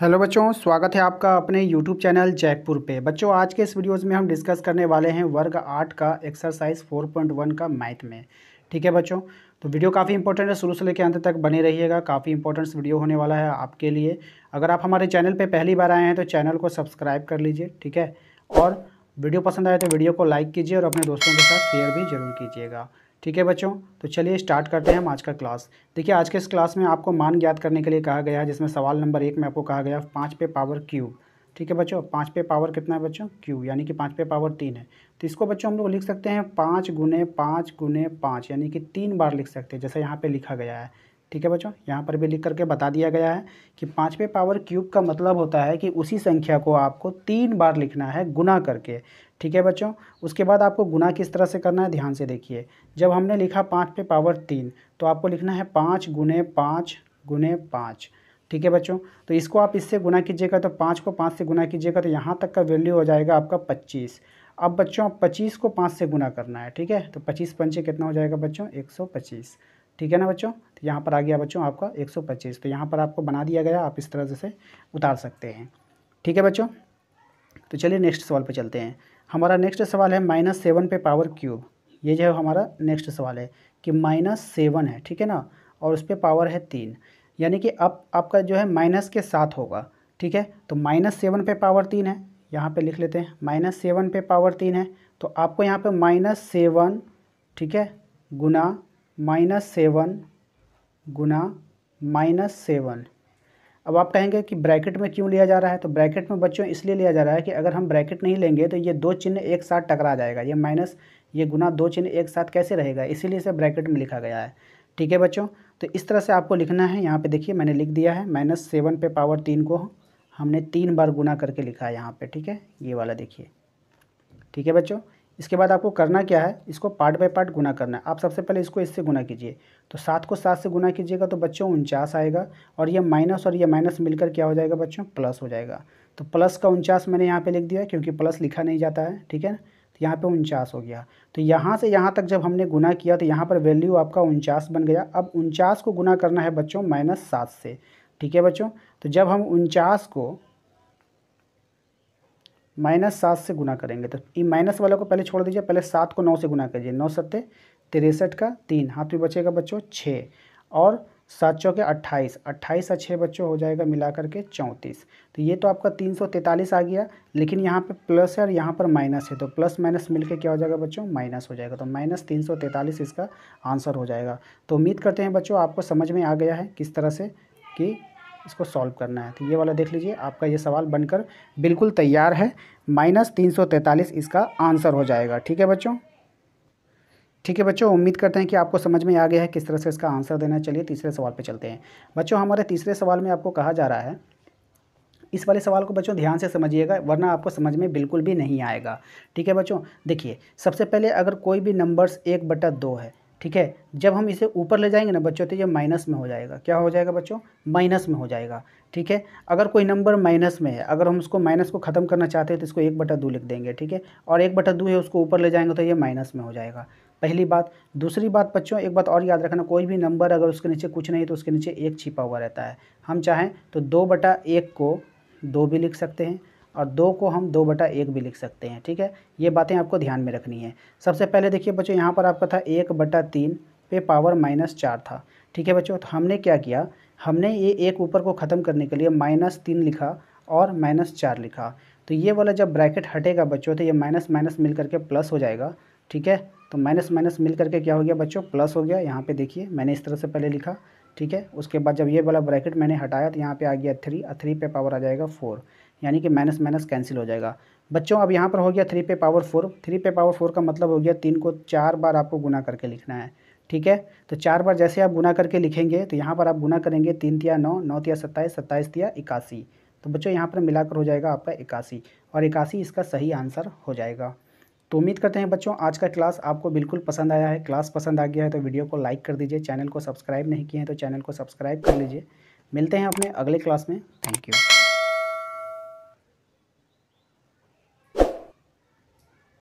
hello बच्चों स्वागत है आपका अपने यूट्यूब चैनल जयपुर पे बच्चों आज के इस वीडियोस में हम डिस्कस करने वाले हैं वर्ग आठ का एक्सरसाइज 4.1 का मैथ में ठीक है बच्चों तो वीडियो काफ़ी इंपॉर्टेंट है शुरू से लेकर अंत तक बने रहिएगा काफ़ी इंपॉर्टेंट वीडियो होने वाला है आपके लिए अगर आप हमारे चैनल पर पहली बार आए हैं तो चैनल को सब्सक्राइब कर लीजिए ठीक है और वीडियो पसंद आए तो वीडियो को लाइक कीजिए और अपने दोस्तों के साथ शेयर भी जरूर कीजिएगा ठीक है बच्चों तो चलिए स्टार्ट करते हैं हम आज का क्लास देखिए आज के इस क्लास में आपको मान ज्ञात करने के लिए कहा गया है जिसमें सवाल नंबर एक में आपको कहा गया पाँच पे पावर क्यूब ठीक है बच्चों पाँच पे पावर कितना है बच्चों क्यू यानी कि पाँच पे पावर तीन है तो इसको बच्चों हम लोग लिख सकते हैं पाँच गुने पाँच गुने पाँच यानी कि तीन बार लिख सकते हैं जैसे यहाँ पर लिखा गया है ठीक है बच्चों यहाँ पर भी लिख करके बता दिया गया है कि पाँचवें पावर क्यूब का मतलब होता है कि उसी संख्या को आपको तीन बार लिखना है गुना करके ठीक है बच्चों उसके बाद आपको गुना किस तरह से करना है ध्यान से देखिए जब हमने लिखा पाँच पे पावर तीन तो आपको लिखना है पाँच गुने पाँच गुने पाँच ठीक है बच्चों तो इसको आप इससे गुना कीजिएगा तो पाँच को पाँच से गुना कीजिएगा तो यहाँ तक का वैल्यू हो जाएगा आपका पच्चीस अब बच्चों पच्चीस को पाँच से गुना करना है ठीक है तो पच्चीस पंचे कितना हो जाएगा बच्चों एक सौ पच्चीस ठीक है ना बच्चों तो यहाँ पर आ गया बच्चों आपका 125 तो यहाँ पर आपको बना दिया गया आप इस तरह से उतार सकते हैं ठीक है बच्चों तो चलिए नेक्स्ट सवाल पर चलते हैं हमारा नेक्स्ट सवाल है माइनस सेवन पे पावर क्यूब ये जो है हमारा नेक्स्ट सवाल है कि माइनस सेवन है ठीक है ना और उस पर पावर है तीन यानी कि अब आपका जो है माइनस के साथ होगा ठीक है तो माइनस सेवन पे पावर तीन है यहाँ पे लिख लेते हैं माइनस सेवन पे पावर तीन है तो आपको यहाँ पे माइनस सेवन ठीक है गुना माइनस सेवन गुना माइनस सेवन अब आप कहेंगे कि ब्रैकेट में क्यों लिया जा रहा है तो ब्रैकेट में बच्चों इसलिए लिया जा रहा है कि अगर हम ब्रैकेट नहीं लेंगे तो ये दो चिन्ह एक साथ टकरा जाएगा ये माइनस ये गुना दो चिन्ह एक साथ कैसे रहेगा इसीलिए इसे ब्रैकेट में लिखा गया है ठीक है बच्चों तो इस तरह से आपको लिखना है यहाँ पर देखिए मैंने लिख दिया है माइनस सेवन पे पावर तीन को हमने तीन बार गुना करके लिखा है यहाँ पर ठीक है ये वाला देखिए ठीक है बच्चों इसके बाद आपको करना क्या है इसको पार्ट बाय पार्ट गुना करना है आप सबसे पहले इसको इससे गुना कीजिए तो सात को सात से गुना कीजिएगा तो बच्चों उनचास आएगा और ये माइनस और ये माइनस मिलकर क्या हो जाएगा बच्चों प्लस हो जाएगा तो प्लस का उनचास मैंने यहाँ पे लिख दिया क्योंकि प्लस लिखा नहीं जाता है ठीक है तो यहाँ पर उनचास हो गया तो यहाँ से यहाँ तक जब हमने गुना किया तो यहाँ पर वैल्यू आपका उनचास बन गया अब उनचास को गुना करना है बच्चों माइनस सात से ठीक है बच्चों तो जब हम उनचास को माइनस सात से गुना करेंगे तो ये माइनस वाला को पहले छोड़ दीजिए पहले सात को नौ से गुना करिए नौ सत्ते तिरसठ का तीन हाथ में बचेगा बच्चों छः और सात चौके अट्ठाईस अट्ठाईस और छः बच्चों हो जाएगा मिला करके चौंतीस तो ये तो आपका तीन सौ तैंतालीस आ गया लेकिन यहाँ पे प्लस है और यहाँ पर माइनस है तो प्लस माइनस मिलके क्या हो जाएगा बच्चों माइनस हो जाएगा तो माइनस तीन सौ तैंतालीस इसका आंसर हो जाएगा तो उम्मीद करते हैं बच्चों आपको समझ में आ गया है किस तरह से कि इसको सॉल्व करना है तो ये वाला देख लीजिए आपका ये सवाल बनकर बिल्कुल तैयार है माइनस तीन सौ तैंतालीस इसका आंसर हो जाएगा ठीक है बच्चों ठीक है बच्चों उम्मीद करते हैं कि आपको समझ में आ गया है किस तरह से इसका आंसर देना चलिए तीसरे सवाल पर चलते हैं बच्चों हमारे तीसरे सवाल में आपको कहा जा रहा है इस वाले सवाल को बच्चों ध्यान से समझिएगा वरना आपको समझ में बिल्कुल भी नहीं आएगा ठीक है बच्चों देखिए सबसे पहले अगर कोई भी नंबर्स एक बटा दो है ठीक है जब हम इसे ऊपर ले जाएंगे ना बच्चों तो ये माइनस में हो जाएगा क्या हो जाएगा बच्चों माइनस में हो जाएगा ठीक है अगर कोई नंबर माइनस में है अगर हम उसको माइनस को ख़त्म करना चाहते हैं तो इसको एक बटा दो लिख देंगे ठीक है और एक बटा दो है उसको ऊपर ले जाएंगे तो ये माइनस में हो जाएगा पहली बात दूसरी बात बच्चों एक बात और याद रखना कोई भी नंबर अगर उसके नीचे कुछ नहीं तो उसके नीचे एक छिपा हुआ रहता है हम चाहें तो दो बटा एक को दो भी लिख सकते हैं और दो को हम दो बटा एक भी लिख सकते हैं ठीक है ये बातें आपको ध्यान में रखनी है सबसे पहले देखिए बच्चों यहाँ पर आपका था एक बटा तीन पे पावर माइनस चार था ठीक है बच्चों तो हमने क्या किया हमने ये एक ऊपर को ख़त्म करने के लिए माइनस तीन लिखा और माइनस चार लिखा तो ये वाला जब ब्रैकेट हटेगा बच्चों तो ये माइनस माइनस मिल करके प्लस हो जाएगा ठीक है तो माइनस माइनस मिल करके क्या हो गया बच्चों प्लस हो गया यहाँ पे देखिए मैंने इस तरह से पहले लिखा ठीक है उसके बाद जब ये वाला ब्रैकेट मैंने हटाया तो यहाँ पे आ गया थ्री और थ्री पे पावर आ जाएगा फोर यानी कि माइनस माइनस कैंसिल हो जाएगा बच्चों अब यहाँ पर हो गया थ्री पे पावर फोर थ्री पे पावर फोर का मतलब हो गया तीन को चार बार आपको गुना करके लिखना है ठीक है तो चार बार जैसे आप गुना करके लिखेंगे तो यहाँ पर आप गुना करेंगे तीन तिया नौ नौ तिया सत्ताईस सत्ताईस तिया इक्यासी तो बच्चों यहाँ पर मिलाकर हो जाएगा आपका इक्यासी और इक्यासी इसका सही आंसर हो जाएगा तो उम्मीद करते हैं बच्चों आज का क्लास आपको बिल्कुल पसंद आया है क्लास पसंद आ गया है तो वीडियो को लाइक कर दीजिए चैनल को सब्सक्राइब नहीं किए हैं तो चैनल को सब्सक्राइब कर लीजिए मिलते हैं अपने अगले क्लास में थैंक यू